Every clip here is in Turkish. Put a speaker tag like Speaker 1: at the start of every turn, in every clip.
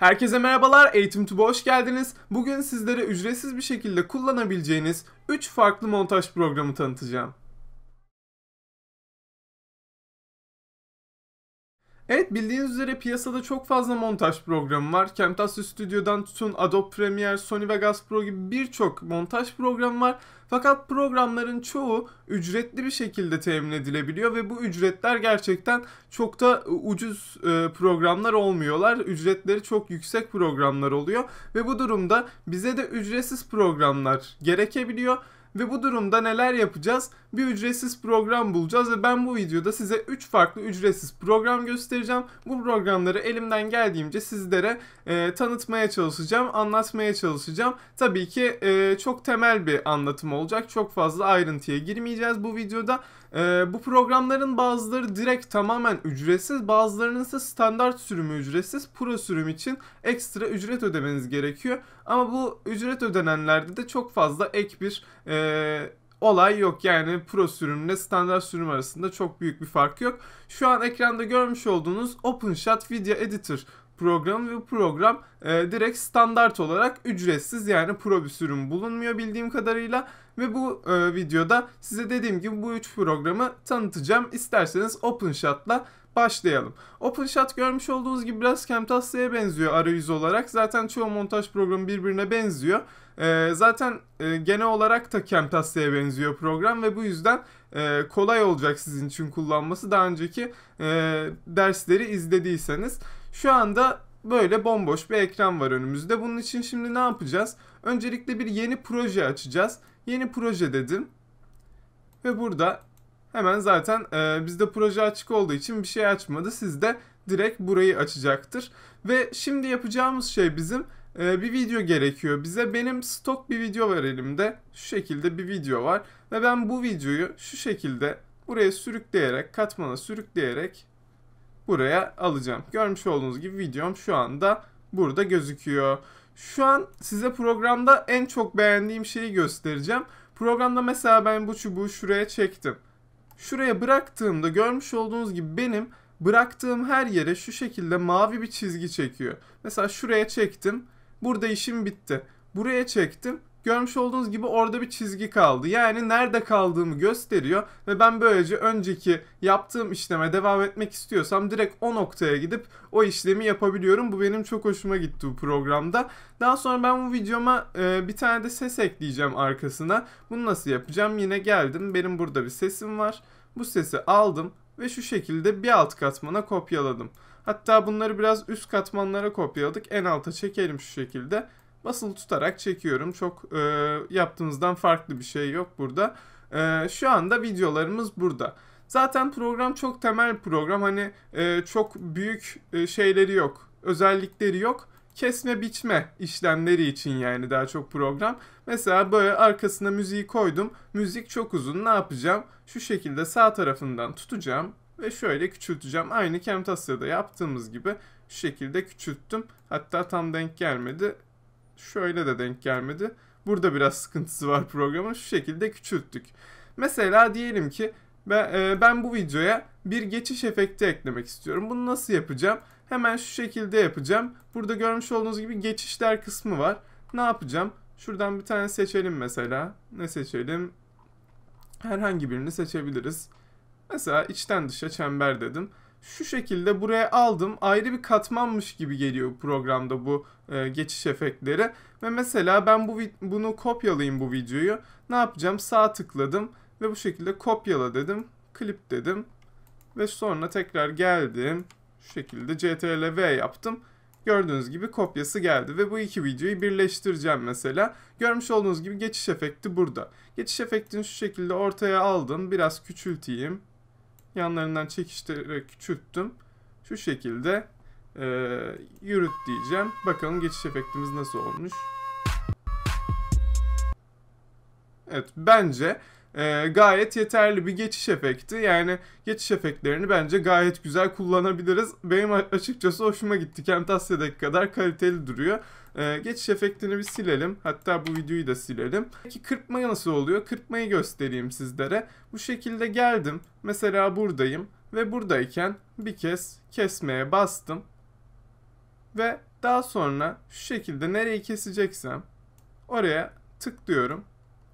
Speaker 1: Herkese merhabalar, Eğitim Tube'a hoş geldiniz. Bugün sizlere ücretsiz bir şekilde kullanabileceğiniz 3 farklı montaj programı tanıtacağım. Evet bildiğiniz üzere piyasada çok fazla montaj programı var. Camtasia Studio'dan tutun Adobe Premiere, Sony Vegas Pro gibi birçok montaj programı var. Fakat programların çoğu ücretli bir şekilde temin edilebiliyor ve bu ücretler gerçekten çok da e, ucuz e, programlar olmuyorlar. Ücretleri çok yüksek programlar oluyor ve bu durumda bize de ücretsiz programlar gerekebiliyor. Ve bu durumda neler yapacağız? Bir ücretsiz program bulacağız ve ben bu videoda size 3 farklı ücretsiz program göstereceğim. Bu programları elimden geldiğimce sizlere e, tanıtmaya çalışacağım, anlatmaya çalışacağım. Tabii ki e, çok temel bir anlatım olacak. Çok fazla ayrıntıya girmeyeceğiz bu videoda. E, bu programların bazıları direkt tamamen ücretsiz, bazılarının ise standart sürümü ücretsiz, pro sürüm için ekstra ücret ödemeniz gerekiyor. Ama bu ücret ödenenlerde de çok fazla ek bir e, olay yok. Yani pro sürümle standart sürüm arasında çok büyük bir fark yok. Şu an ekranda görmüş olduğunuz OpenShot Video Editor programı ve bu program e, direkt standart olarak ücretsiz yani pro bir sürüm bulunmuyor bildiğim kadarıyla. Ve bu e, videoda size dediğim gibi bu üç programı tanıtacağım. İsterseniz OpenShot'la başlayalım. OpenShot görmüş olduğunuz gibi biraz Camtasia'ya benziyor arayüz olarak. Zaten çoğu montaj programı birbirine benziyor. E, zaten e, genel olarak da Camtasia'ya benziyor program ve bu yüzden e, kolay olacak sizin için kullanması. Daha önceki e, dersleri izlediyseniz. Şu anda böyle bomboş bir ekran var önümüzde. Bunun için şimdi ne yapacağız? Öncelikle bir yeni proje açacağız. Yeni proje dedim. Ve burada hemen zaten e, bizde proje açık olduğu için bir şey açmadı. Sizde direkt burayı açacaktır. Ve şimdi yapacağımız şey bizim e, bir video gerekiyor. Bize benim stok bir video var elimde. Şu şekilde bir video var. Ve ben bu videoyu şu şekilde buraya sürükleyerek, katmana sürükleyerek buraya alacağım. Görmüş olduğunuz gibi videom şu anda burada gözüküyor. Şu an size programda en çok beğendiğim şeyi göstereceğim. Programda mesela ben bu çubuğu şuraya çektim. Şuraya bıraktığımda görmüş olduğunuz gibi benim bıraktığım her yere şu şekilde mavi bir çizgi çekiyor. Mesela şuraya çektim. Burada işim bitti. Buraya çektim. Görmüş olduğunuz gibi orada bir çizgi kaldı. Yani nerede kaldığımı gösteriyor ve ben böylece önceki yaptığım işleme devam etmek istiyorsam direkt o noktaya gidip o işlemi yapabiliyorum. Bu benim çok hoşuma gitti bu programda. Daha sonra ben bu videoma e, bir tane de ses ekleyeceğim arkasına. Bunu nasıl yapacağım? Yine geldim. Benim burada bir sesim var. Bu sesi aldım ve şu şekilde bir alt katmana kopyaladım. Hatta bunları biraz üst katmanlara kopyaladık. En alta çekelim şu şekilde basılı tutarak çekiyorum. Çok e, yaptığımızdan farklı bir şey yok burada. E, şu anda videolarımız burada. Zaten program çok temel program. Hani e, çok büyük e, şeyleri yok. Özellikleri yok. Kesme biçme işlemleri için yani daha çok program. Mesela böyle arkasına müziği koydum. Müzik çok uzun. Ne yapacağım? Şu şekilde sağ tarafından tutacağım ve şöyle küçülteceğim. Aynı Camtasia'da yaptığımız gibi şu şekilde küçülttüm. Hatta tam denk gelmedi. Şöyle de denk gelmedi. Burada biraz sıkıntısı var programın. Şu şekilde küçülttük. Mesela diyelim ki ben, e, ben bu videoya bir geçiş efekti eklemek istiyorum. Bunu nasıl yapacağım? Hemen şu şekilde yapacağım. Burada görmüş olduğunuz gibi geçişler kısmı var. Ne yapacağım? Şuradan bir tane seçelim mesela. Ne seçelim? Herhangi birini seçebiliriz. Mesela içten dışa çember dedim şu şekilde buraya aldım. Ayrı bir katmanmış gibi geliyor programda bu e, geçiş efektleri. Ve mesela ben bu bunu kopyalayayım bu videoyu. Ne yapacağım? Sağ tıkladım ve bu şekilde kopyala dedim. Klip dedim. Ve sonra tekrar geldim. Şu şekilde CTRL V yaptım. Gördüğünüz gibi kopyası geldi ve bu iki videoyu birleştireceğim mesela. Görmüş olduğunuz gibi geçiş efekti burada. Geçiş efektini şu şekilde ortaya aldım. Biraz küçülteyim yanlarından çekiştirerek küçülttüm. Şu şekilde e, yürüt diyeceğim. Bakalım geçiş efektimiz nasıl olmuş. Evet bence e, gayet yeterli bir geçiş efekti. Yani geçiş efektlerini bence gayet güzel kullanabiliriz. Benim açıkçası hoşuma gitti. Camtasia'daki kadar kaliteli duruyor. E, geçiş efektini bir silelim. Hatta bu videoyu da silelim. Peki kırpma nasıl oluyor? Kırpmayı göstereyim sizlere. Bu şekilde geldim. Mesela buradayım ve buradayken bir kez kesmeye bastım. Ve daha sonra şu şekilde nereyi keseceksem oraya tıklıyorum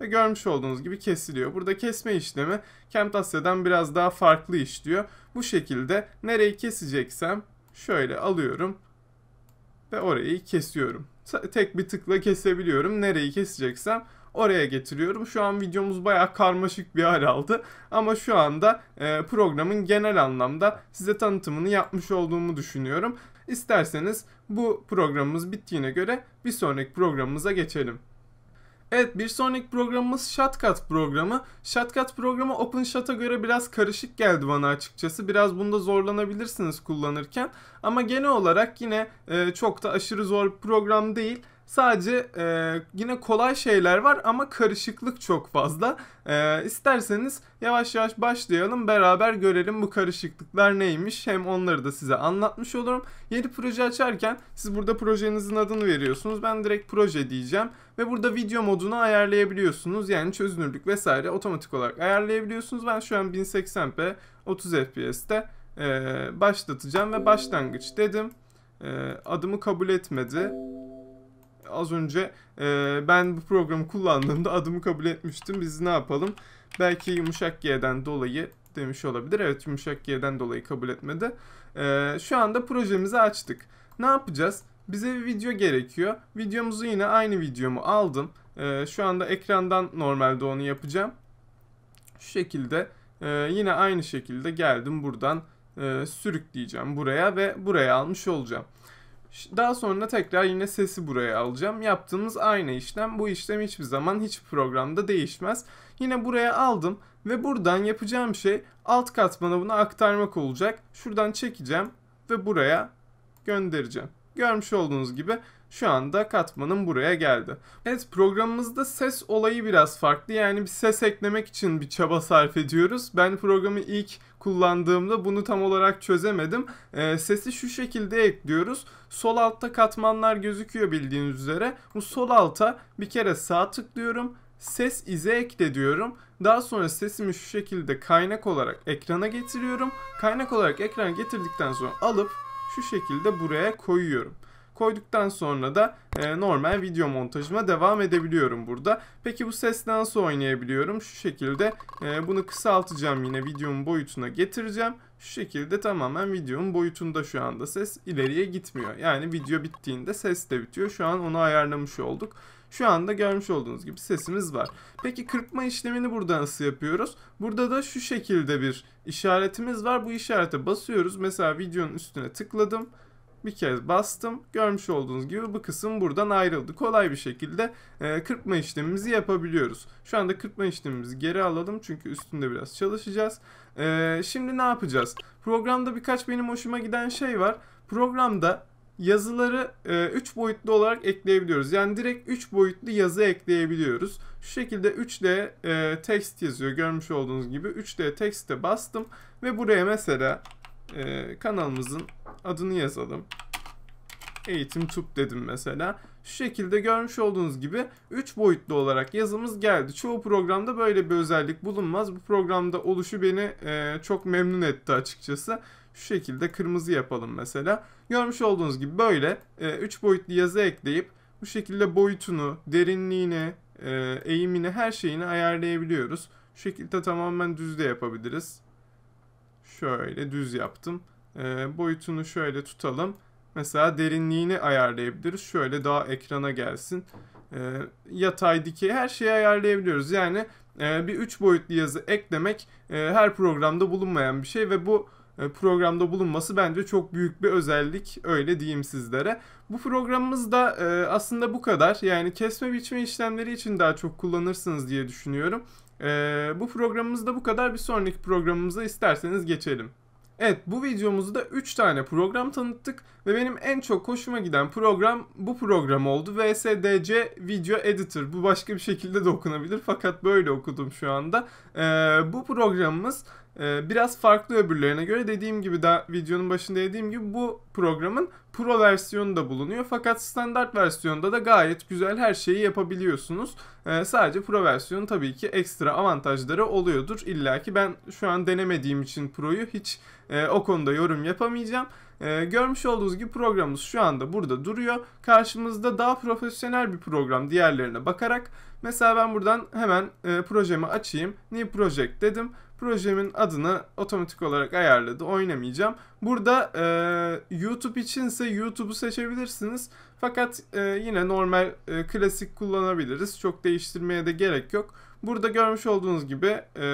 Speaker 1: ve görmüş olduğunuz gibi kesiliyor. Burada kesme işlemi Camtasia'dan biraz daha farklı işliyor. Bu şekilde nereyi keseceksem şöyle alıyorum ve orayı kesiyorum. Tek bir tıkla kesebiliyorum. Nereyi keseceksem oraya getiriyorum. Şu an videomuz baya karmaşık bir hal aldı. Ama şu anda e, programın genel anlamda size tanıtımını yapmış olduğumu düşünüyorum. İsterseniz bu programımız bittiğine göre bir sonraki programımıza geçelim. Evet bir sonraki programımız Shotcut programı. Shotcut programı OpenShot'a göre biraz karışık geldi bana açıkçası. Biraz bunda zorlanabilirsiniz kullanırken. Ama genel olarak yine e, çok da aşırı zor bir program değil. Sadece e, yine kolay şeyler var ama karışıklık çok fazla. E, isterseniz yavaş yavaş başlayalım beraber görelim bu karışıklıklar neymiş. Hem onları da size anlatmış olurum. Yeni proje açarken siz burada projenizin adını veriyorsunuz. Ben direkt proje diyeceğim. Ve burada video modunu ayarlayabiliyorsunuz. Yani çözünürlük vesaire otomatik olarak ayarlayabiliyorsunuz. Ben şu an 1080p 30 fps'te e, başlatacağım ve başlangıç dedim. E, adımı kabul etmedi az önce e, ben bu programı kullandığımda adımı kabul etmiştim. Biz ne yapalım? Belki yumuşak G'den dolayı demiş olabilir. Evet yumuşak G'den dolayı kabul etmedi. E, şu anda projemizi açtık. Ne yapacağız? Bize bir video gerekiyor. Videomuzu yine aynı videomu aldım. E, şu anda ekrandan normalde onu yapacağım. Şu şekilde e, yine aynı şekilde geldim buradan e, sürükleyeceğim buraya ve buraya almış olacağım. Daha sonra tekrar yine sesi buraya alacağım. Yaptığımız aynı işlem. Bu işlem hiçbir zaman hiçbir programda değişmez. Yine buraya aldım ve buradan yapacağım şey alt katmana bunu aktarmak olacak. Şuradan çekeceğim ve buraya göndereceğim. Görmüş olduğunuz gibi şu anda katmanım buraya geldi. Evet programımızda ses olayı biraz farklı. Yani bir ses eklemek için bir çaba sarf ediyoruz. Ben programı ilk kullandığımda bunu tam olarak çözemedim. E, sesi şu şekilde ekliyoruz. Sol altta katmanlar gözüküyor bildiğiniz üzere. Bu sol alta bir kere sağ tıklıyorum. Ses ize ekle diyorum. Daha sonra sesimi şu şekilde kaynak olarak ekrana getiriyorum. Kaynak olarak ekrana getirdikten sonra alıp şu şekilde buraya koyuyorum. Koyduktan sonra da e, normal video montajıma devam edebiliyorum burada. Peki bu ses nasıl oynayabiliyorum? Şu şekilde e, bunu kısaltacağım yine videonun boyutuna getireceğim. Şu şekilde tamamen videonun boyutunda şu anda ses ileriye gitmiyor. Yani video bittiğinde ses de bitiyor. Şu an onu ayarlamış olduk. Şu anda görmüş olduğunuz gibi sesimiz var. Peki kırpma işlemini burada nasıl yapıyoruz? Burada da şu şekilde bir işaretimiz var. Bu işarete basıyoruz. Mesela videonun üstüne tıkladım bir kez bastım. Görmüş olduğunuz gibi bu kısım buradan ayrıldı. Kolay bir şekilde e, kırpma işlemimizi yapabiliyoruz. Şu anda kırpma işlemimizi geri alalım çünkü üstünde biraz çalışacağız. E, şimdi ne yapacağız? Programda birkaç benim hoşuma giden şey var. Programda yazıları 3 e, boyutlu olarak ekleyebiliyoruz. Yani direkt 3 boyutlu yazı ekleyebiliyoruz. Şu şekilde 3D e, text yazıyor görmüş olduğunuz gibi. 3D text'e bastım ve buraya mesela e, kanalımızın adını yazalım. Eğitim tüp dedim mesela. Şu şekilde görmüş olduğunuz gibi 3 boyutlu olarak yazımız geldi. Çoğu programda böyle bir özellik bulunmaz. Bu programda oluşu beni e, çok memnun etti açıkçası. Şu şekilde kırmızı yapalım mesela. Görmüş olduğunuz gibi böyle 3 e, boyutlu yazı ekleyip bu şekilde boyutunu, derinliğini, e, eğimini, her şeyini ayarlayabiliyoruz. Şu şekilde tamamen düz de yapabiliriz. Şöyle düz yaptım e, boyutunu şöyle tutalım. Mesela derinliğini ayarlayabiliriz. Şöyle daha ekrana gelsin. E, yatay dikey her şeyi ayarlayabiliyoruz. Yani e, bir 3 boyutlu yazı eklemek e, her programda bulunmayan bir şey ve bu e, programda bulunması bence çok büyük bir özellik öyle diyeyim sizlere. Bu programımız da e, aslında bu kadar. Yani kesme biçme işlemleri için daha çok kullanırsınız diye düşünüyorum. E, bu programımız da bu kadar. Bir sonraki programımıza isterseniz geçelim. Evet bu videomuzda 3 tane program tanıttık ve benim en çok hoşuma giden program bu program oldu. VSDC Video Editor. Bu başka bir şekilde de okunabilir fakat böyle okudum şu anda. Ee, bu programımız ee, biraz farklı öbürlerine göre dediğim gibi da videonun başında dediğim gibi bu programın pro versiyonu da bulunuyor. Fakat standart versiyonda da gayet güzel her şeyi yapabiliyorsunuz. Ee, sadece pro versiyonu tabii ki ekstra avantajları oluyordur. İlla ki ben şu an denemediğim için pro'yu hiç e, o konuda yorum yapamayacağım. E, görmüş olduğunuz gibi programımız şu anda burada duruyor. Karşımızda daha profesyonel bir program diğerlerine bakarak. Mesela ben buradan hemen e, projemi açayım. New Project dedim projemin adını otomatik olarak ayarladı. Oynamayacağım. Burada e, YouTube içinse YouTube'u seçebilirsiniz. Fakat e, yine normal e, klasik kullanabiliriz. Çok değiştirmeye de gerek yok. Burada görmüş olduğunuz gibi e,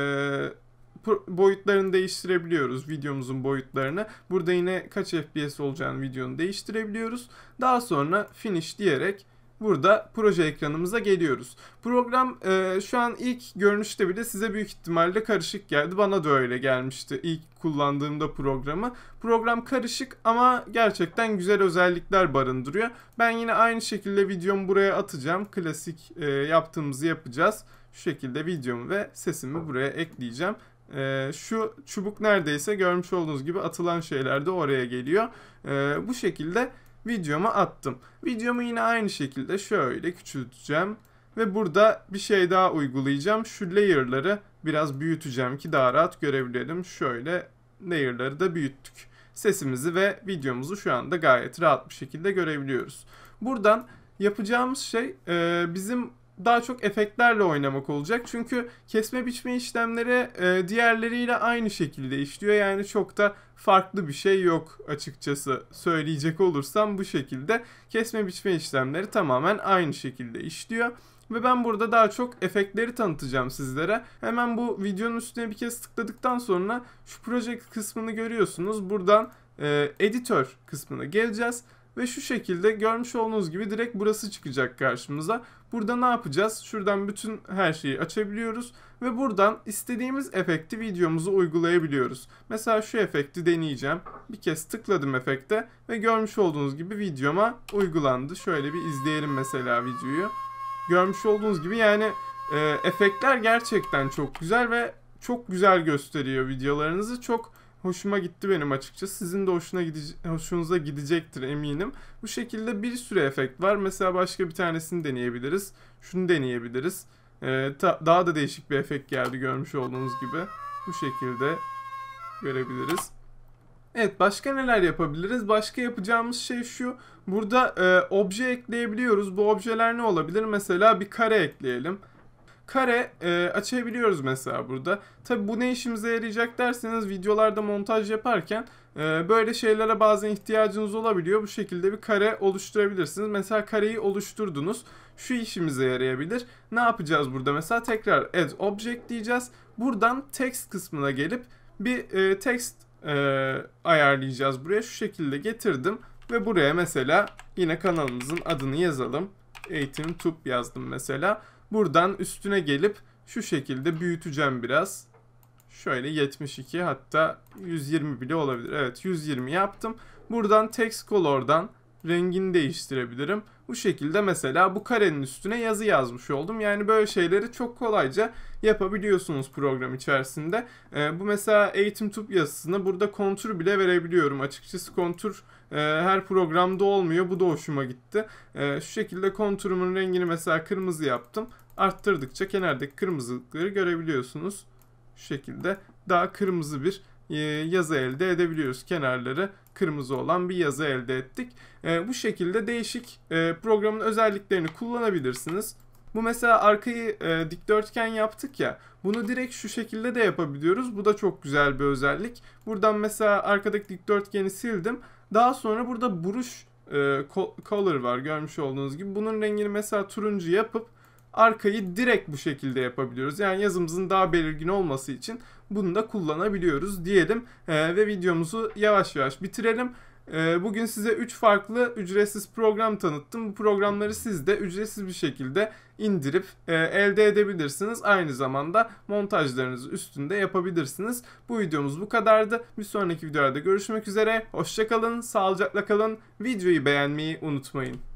Speaker 1: boyutlarını değiştirebiliyoruz videomuzun boyutlarını. Burada yine kaç FPS olacağını videonu değiştirebiliyoruz. Daha sonra finish diyerek burada proje ekranımıza geliyoruz. Program e, şu an ilk görünüşte bile size büyük ihtimalle karışık geldi. Bana da öyle gelmişti ilk kullandığımda programı. Program karışık ama gerçekten güzel özellikler barındırıyor. Ben yine aynı şekilde videomu buraya atacağım. Klasik e, yaptığımızı yapacağız. Şu şekilde videomu ve sesimi buraya ekleyeceğim. E, şu çubuk neredeyse görmüş olduğunuz gibi atılan şeyler de oraya geliyor. E, bu şekilde videomu attım. Videomu yine aynı şekilde şöyle küçülteceğim. Ve burada bir şey daha uygulayacağım. Şu layer'ları biraz büyüteceğim ki daha rahat görebilelim. Şöyle layer'ları da büyüttük. Sesimizi ve videomuzu şu anda gayet rahat bir şekilde görebiliyoruz. Buradan yapacağımız şey bizim daha çok efektlerle oynamak olacak. Çünkü kesme biçme işlemleri e, diğerleriyle aynı şekilde işliyor. Yani çok da farklı bir şey yok açıkçası söyleyecek olursam bu şekilde. Kesme biçme işlemleri tamamen aynı şekilde işliyor. Ve ben burada daha çok efektleri tanıtacağım sizlere. Hemen bu videonun üstüne bir kez tıkladıktan sonra şu proje kısmını görüyorsunuz. Buradan e, editör kısmına geleceğiz. Ve şu şekilde görmüş olduğunuz gibi direkt burası çıkacak karşımıza. Burada ne yapacağız? Şuradan bütün her şeyi açabiliyoruz ve buradan istediğimiz efekti videomuzu uygulayabiliyoruz. Mesela şu efekti deneyeceğim. Bir kez tıkladım efekte ve görmüş olduğunuz gibi videoma uygulandı. Şöyle bir izleyelim mesela videoyu. Görmüş olduğunuz gibi yani e, efektler gerçekten çok güzel ve çok güzel gösteriyor videolarınızı. Çok hoşuma gitti benim açıkçası. Sizin de hoşuna gidece- hoşunuza gidecektir eminim. Bu şekilde bir sürü efekt var. Mesela başka bir tanesini deneyebiliriz. Şunu deneyebiliriz. Ee, daha da değişik bir efekt geldi görmüş olduğunuz gibi. Bu şekilde görebiliriz. Evet başka neler yapabiliriz? Başka yapacağımız şey şu. Burada e, obje ekleyebiliyoruz. Bu objeler ne olabilir? Mesela bir kare ekleyelim kare e, açabiliyoruz mesela burada. Tabi bu ne işimize yarayacak derseniz videolarda montaj yaparken e, böyle şeylere bazen ihtiyacınız olabiliyor. Bu şekilde bir kare oluşturabilirsiniz. Mesela kareyi oluşturdunuz. Şu işimize yarayabilir. Ne yapacağız burada mesela? Tekrar add object diyeceğiz. Buradan text kısmına gelip bir e, text e, ayarlayacağız. Buraya şu şekilde getirdim. Ve buraya mesela yine kanalımızın adını yazalım. Eğitim Tub yazdım mesela. Buradan üstüne gelip şu şekilde büyüteceğim biraz. Şöyle 72 hatta 120 bile olabilir. Evet 120 yaptım. Buradan text color'dan rengini değiştirebilirim. Bu şekilde mesela bu karenin üstüne yazı yazmış oldum. Yani böyle şeyleri çok kolayca yapabiliyorsunuz program içerisinde. E, bu mesela eğitim tüp yazısını burada kontur bile verebiliyorum. Açıkçası kontur e, her programda olmuyor. Bu da hoşuma gitti. E, şu şekilde konturumun rengini mesela kırmızı yaptım. Arttırdıkça kenardaki kırmızılıkları görebiliyorsunuz. Şu şekilde daha kırmızı bir ee, yazı elde edebiliyoruz. Kenarları kırmızı olan bir yazı elde ettik. Ee, bu şekilde değişik e, programın özelliklerini kullanabilirsiniz. Bu mesela arkayı e, dikdörtgen yaptık ya. Bunu direkt şu şekilde de yapabiliyoruz. Bu da çok güzel bir özellik. Buradan mesela arkadaki dikdörtgeni sildim. Daha sonra burada buruş e, color var görmüş olduğunuz gibi. Bunun rengini mesela turuncu yapıp arkayı direkt bu şekilde yapabiliyoruz. Yani yazımızın daha belirgin olması için bunu da kullanabiliyoruz diyelim e, ve videomuzu yavaş yavaş bitirelim. Ee, bugün size 3 farklı ücretsiz program tanıttım. Bu programları siz de ücretsiz bir şekilde indirip e, elde edebilirsiniz. Aynı zamanda montajlarınızı üstünde yapabilirsiniz. Bu videomuz bu kadardı. Bir sonraki videolarda görüşmek üzere. Hoşçakalın, sağlıcakla kalın. Videoyu beğenmeyi unutmayın.